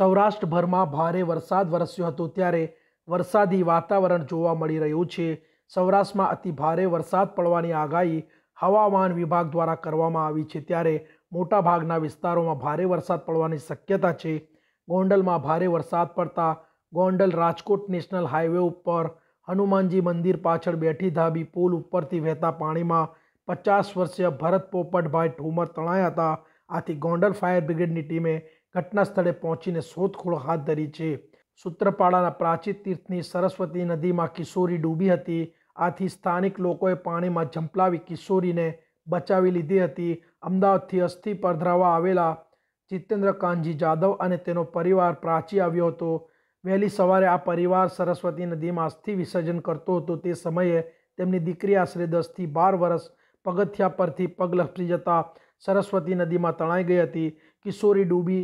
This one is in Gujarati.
સૌરાષ્ટ્રભરમાં ભારે વરસાદ વરસ્યો હતો ત્યારે વરસાદી વાતાવરણ જોવા મળી રહ્યું છે સૌરાષ્ટ્રમાં અતિ ભારે વરસાદ પડવાની આગાહી હવામાન વિભાગ દ્વારા કરવામાં આવી છે ત્યારે મોટાભાગના વિસ્તારોમાં ભારે વરસાદ પડવાની શક્યતા છે ગોંડલમાં ભારે વરસાદ પડતા ગોંડલ રાજકોટ નેશનલ હાઈવે ઉપર હનુમાનજી મંદિર પાછળ બેઠી ધાબી પુલ ઉપરથી વહેતા પાણીમાં પચાસ વર્ષીય ભરત પોપટભાઈ ઠુમર તણાયા હતા આથી ગોંડલ ફાયર બ્રિગેડની ટીમે ઘટના સ્થળે પહોંચીને શોધખોળ હાથ ધરી છે સૂત્રપાડાના પ્રાચીન તીર્થની સરસ્વતી નદીમાં કિશોરી ડૂબી હતી આથી સ્થાનિક લોકોએ પાણીમાં ઝંપલાવી કિશોરીને બચાવી લીધી હતી અમદાવાદથી અસ્થિ પધરાવા આવેલા જીતેન્દ્ર કાનજી જાદવ અને તેનો પરિવાર પ્રાચી આવ્યો હતો વહેલી સવારે આ પરિવાર સરસ્વતી નદીમાં અસ્થિ વિસર્જન કરતો હતો તે સમયે તેમની દીકરી આશરે દસથી બાર વર્ષ પગથિયા પરથી પગ લપસી જતા સરસ્વતી નદીમાં તણાઈ ગઈ હતી કિશોરી ડૂબી